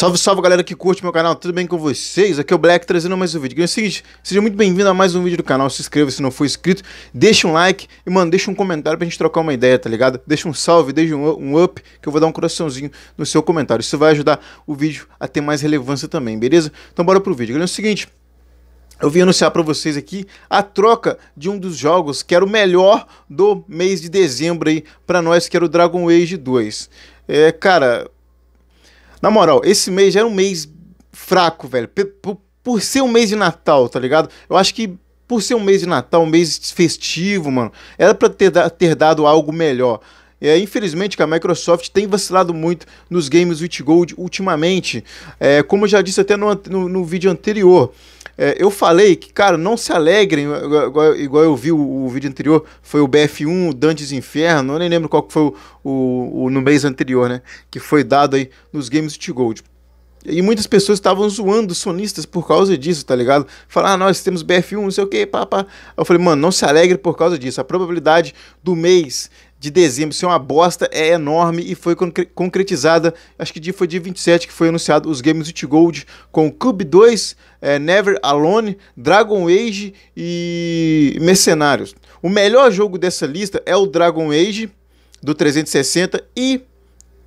Salve, salve galera que curte meu canal, tudo bem com vocês? Aqui é o Black trazendo mais um vídeo. é o seguinte, seja muito bem-vindo a mais um vídeo do canal, se inscreva se não for inscrito, deixa um like e, mano, deixa um comentário pra gente trocar uma ideia, tá ligado? Deixa um salve, deixa um, up, que eu vou dar um coraçãozinho no seu comentário. Isso vai ajudar o vídeo a ter mais relevância também, beleza? Então bora pro vídeo. é o seguinte, eu vim anunciar para vocês aqui a troca de um dos jogos que era o melhor do mês de dezembro aí para nós, que era o Dragon Age 2. É, cara, na moral, esse mês já era um mês fraco, velho. Por, por ser um mês de Natal, tá ligado? Eu acho que por ser um mês de Natal, um mês festivo, mano, era pra ter, ter dado algo melhor. É, infelizmente que a Microsoft tem vacilado muito nos games Witch gold ultimamente. É, como eu já disse até no, no, no vídeo anterior, é, eu falei que, cara, não se alegrem, igual, igual eu vi o, o, vídeo anterior, foi o BF1, Dantes Inferno, eu nem lembro qual foi o, o, o, no mês anterior, né? Que foi dado aí nos games Witch gold. E muitas pessoas estavam zoando sonistas por causa disso, tá ligado? Falar, ah, nós temos BF1, não sei o que, papá Eu falei, mano, não se alegre por causa disso. A probabilidade do mês de dezembro ser é uma bosta é enorme e foi concretizada, acho que dia foi dia 27 que foi anunciado os games It Gold com Cube eh, 2, é, Never Alone, Dragon Age e Mercenários. O melhor jogo dessa lista é o Dragon Age do 360 e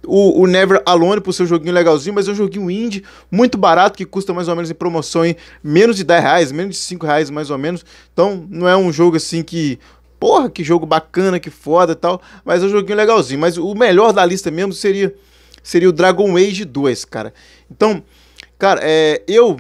o, o, Never Alone por seu joguinho legalzinho, mas é um joguinho indie, muito barato, que custa mais ou menos em promoção em menos de 10 reais, menos de 5 reais mais ou menos. Então não é um jogo assim que porra, que jogo bacana, que foda e tal. Mas é um joguinho legalzinho. Mas o melhor da lista mesmo seria, seria o Dragon Age 2, cara. Então, cara, é, eu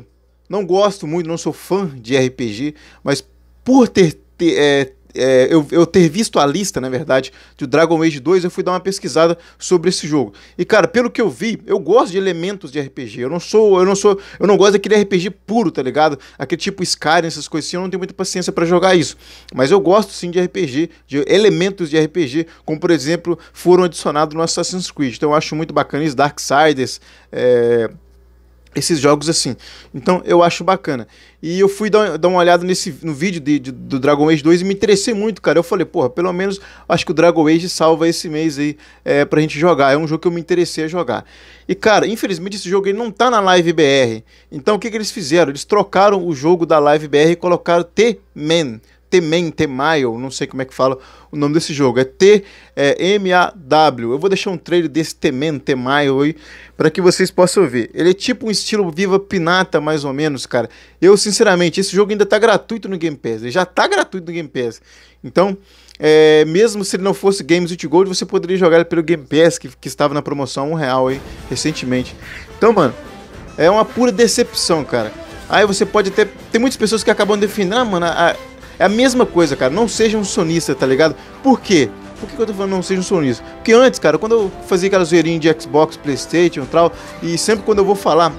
não gosto muito, não sou fã de RPG, mas por ter, ter é, é, eu, eu, ter visto a lista, na verdade, de Dragon Age 2, eu fui dar uma pesquisada sobre esse jogo. E cara, pelo que eu vi, eu gosto de elementos de RPG. Eu não sou, eu não sou, eu não gosto daquele RPG puro, tá ligado? Aquele tipo Skyrim, essas coisas assim, eu não tenho muita paciência para jogar isso. Mas eu gosto sim de RPG, de elementos de RPG, como por exemplo, foram adicionados no Assassin's Creed. Então eu acho muito bacana isso, Darksiders, é esses jogos assim. Então eu acho bacana. E eu fui dar, dar uma olhada nesse, no vídeo de, de, do Dragon Age 2 e me interessei muito, cara. Eu falei, porra, pelo menos acho que o Dragon Age salva esse mês aí é, pra gente jogar. É um jogo que eu me interessei a jogar. E, cara, infelizmente esse jogo ele não tá na Live BR. Então o que, que eles fizeram? Eles trocaram o jogo da Live BR e colocaram T-Man Temen, Temail, não sei como é que fala o nome desse jogo. É T-M-A-W. É, Eu vou deixar um trailer desse Temen, Temail aí, para que vocês possam ver. Ele é tipo um estilo Viva Pinata, mais ou menos, cara. Eu, sinceramente, esse jogo ainda tá gratuito no Game Pass. Ele já tá gratuito no Game Pass. Então, é, mesmo se ele não fosse Games with Gold, você poderia jogar ele pelo Game Pass, que, que estava na promoção um real aí, recentemente. Então, mano, é uma pura decepção, cara. Aí você pode até. Tem muitas pessoas que acabam definindo... ah, mano, a, é a mesma coisa, cara. Não seja um sonista, tá ligado? Por quê? Por que, que eu tô falando não seja um sonista? Porque antes, cara, quando eu fazia aquela zoeirinha de Xbox, Playstation e tal, e sempre quando eu vou falar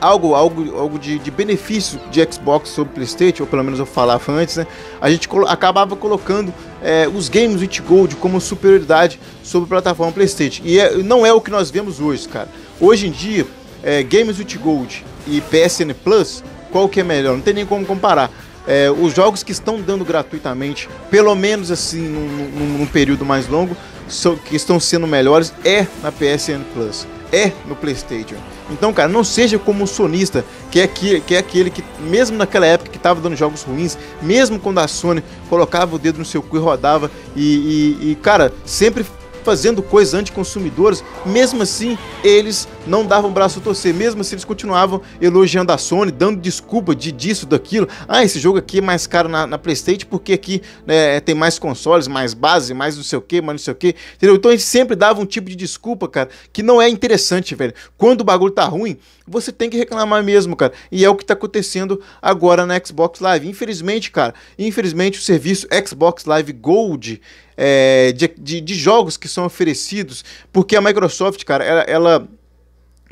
algo, algo, algo de, de, benefício de Xbox sobre PlayStation, ou pelo menos eu falava antes, né? A gente colo acabava colocando é, os games With Gold como superioridade sobre a plataforma PlayStation. E é, não é o que nós vemos hoje, cara. Hoje em dia, é, games With Gold e PSN Plus, qual que é melhor? Não tem nem como comparar é, os jogos que estão dando gratuitamente, pelo menos assim, num, num, num período mais longo, so, que estão sendo melhores, é na PSN Plus, é no PlayStation. Então, cara, não seja como o sonista, que é, que, que é aquele que, mesmo naquela época que estava dando jogos ruins, mesmo quando a Sony colocava o dedo no seu cu e rodava, e, e, e cara, sempre fazendo coisas anticonsumidoras, mesmo assim eles não davam braço a torcer, mesmo assim eles continuavam elogiando a Sony, dando desculpa de disso, daquilo. Ah, esse jogo aqui é mais caro na, na Playstation porque aqui né, tem mais consoles, mais base, mais não sei o que, mais não sei o que, entendeu? Então eles sempre davam um tipo de desculpa, cara, que não é interessante, velho. Quando o bagulho tá ruim, você tem que reclamar mesmo, cara. E é o que está acontecendo agora na Xbox Live. Infelizmente, cara, infelizmente o serviço Xbox Live Gold é, de, de, de, jogos que são oferecidos, porque a Microsoft, cara, ela, ela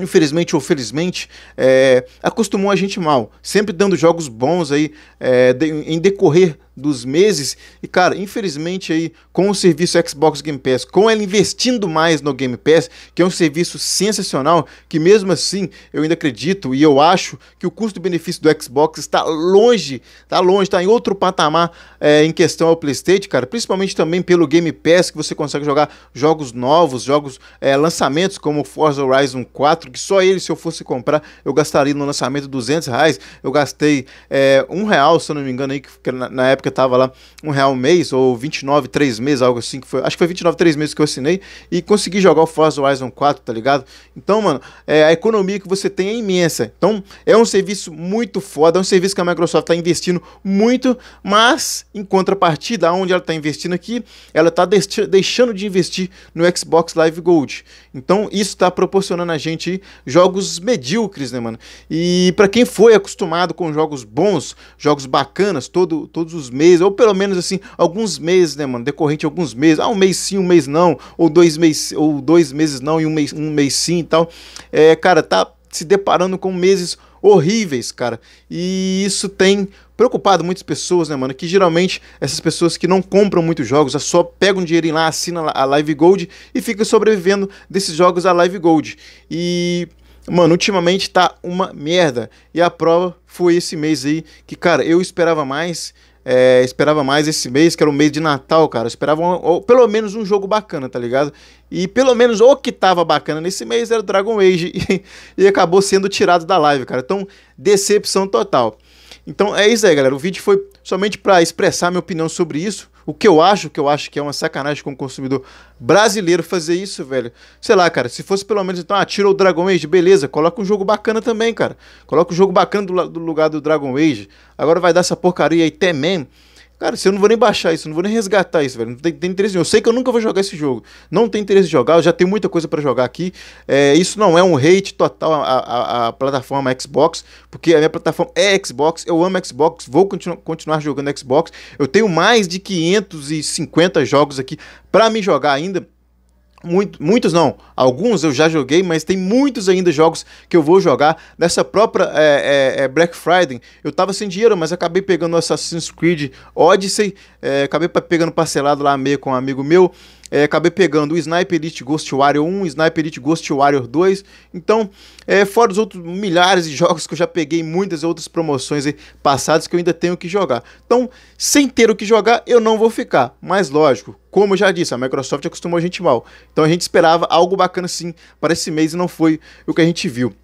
infelizmente ou felizmente, é, acostumou a gente mal, sempre dando jogos bons aí é, de, em decorrer dos meses. E, cara, infelizmente aí, com o serviço Xbox Game Pass, com ela investindo mais no Game Pass, que é um serviço sensacional, que mesmo assim eu ainda acredito e eu acho que o custo-benefício do Xbox está longe, está longe, está em outro patamar é, em questão ao PlayStation, cara. Principalmente também pelo Game Pass, que você consegue jogar jogos novos, jogos, é, lançamentos como Forza Horizon 4, que só ele, se eu fosse comprar, eu gastaria no lançamento 200 reais. Eu gastei é, um real, se eu não me engano, aí, que na, na época época tava lá um real mês, ou 29, três meses, algo assim, que foi, acho que foi 29, três meses que eu assinei, e consegui jogar o Forza Horizon 4, tá ligado? Então, mano, é, a economia que você tem é imensa. Então, é um serviço muito foda, é um serviço que a Microsoft tá investindo muito, mas, em contrapartida, onde ela tá investindo aqui, ela tá deixando de investir no Xbox Live Gold. Então, isso tá proporcionando a gente jogos medíocres, né, mano? E para quem foi acostumado com jogos bons, jogos bacanas, todo, todos os meses, ou pelo menos assim, alguns meses, né, mano? Decorrente alguns meses. Ah, um mês sim, um mês não, ou dois meses, ou dois meses não, e um mês, um mês sim e tal. É, cara, tá se deparando com meses horríveis, cara. E isso tem preocupado muitas pessoas, né, mano? Que geralmente essas pessoas que não compram muitos jogos, é só pegam um dinheirinho lá, assina a Live Gold e fica sobrevivendo desses jogos a Live Gold. E Mano, ultimamente tá uma merda. E a prova foi esse mês aí que, cara, eu esperava mais é, esperava mais esse mês, que era o mês de Natal, cara. esperava um, ou, pelo menos um jogo bacana, tá ligado? E pelo menos o que tava bacana nesse mês era o Dragon Age e, e acabou sendo tirado da live, cara. Então, decepção total. Então é isso aí, galera. O vídeo foi somente para expressar minha opinião sobre isso. O que eu acho, que eu acho que é uma sacanagem com o consumidor brasileiro fazer isso, velho. Sei lá, cara, se fosse pelo menos, então, ah, tira o Dragon Age, beleza, coloca um jogo bacana também, cara. Coloca um jogo bacana do, do lugar do Dragon Age. Agora vai dar essa porcaria aí, até Cara, se eu não vou nem baixar isso, não vou nem resgatar isso, velho. Não tem, tem interesse nenhum. Eu sei que eu nunca vou jogar esse jogo. Não tem interesse em jogar, eu já tenho muita coisa para jogar aqui. É, isso não é um hate total à, à, à, plataforma Xbox, porque a minha plataforma é Xbox, eu amo Xbox, vou continu continuar jogando Xbox. Eu tenho mais de 550 jogos aqui para me jogar ainda. Muito, muitos não, alguns eu já joguei, mas tem muitos ainda jogos que eu vou jogar. Nessa própria é, é, é Black Friday, eu tava sem dinheiro, mas acabei pegando Assassin's Creed Odyssey, é, acabei pegando parcelado lá meio com um amigo meu. É, acabei pegando o Sniper Elite Ghost Warrior 1, Sniper Elite Ghost Warrior 2. Então, é, fora os outros milhares de jogos que eu já peguei, muitas outras promoções passadas que eu ainda tenho que jogar. Então, sem ter o que jogar, eu não vou ficar. Mas lógico, como eu já disse, a Microsoft acostumou a gente mal. Então a gente esperava algo bacana sim para esse mês e não foi o que a gente viu.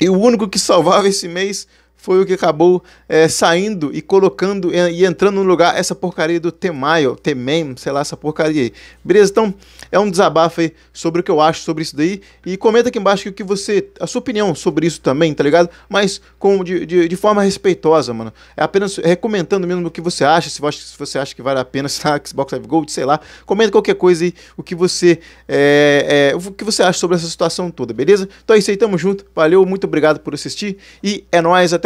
E o único que salvava esse mês foi o que acabou é, saindo e colocando eh, e, entrando no lugar essa porcaria do Temayo, Temem, sei lá, essa porcaria aí. Beleza? Então, é um desabafo aí sobre o que eu acho sobre isso daí. E comenta aqui embaixo o que você, a sua opinião sobre isso também, tá ligado? Mas com, de, de, de forma respeitosa, mano. É apenas recomendando mesmo o que você acha, se você, se você acha que vale a pena a Xbox Live Gold, sei lá. Comenta qualquer coisa aí, o que você, é, é, o que você acha sobre essa situação toda, beleza? Então é isso aí, tamo junto. Valeu, muito obrigado por assistir e é nóis, até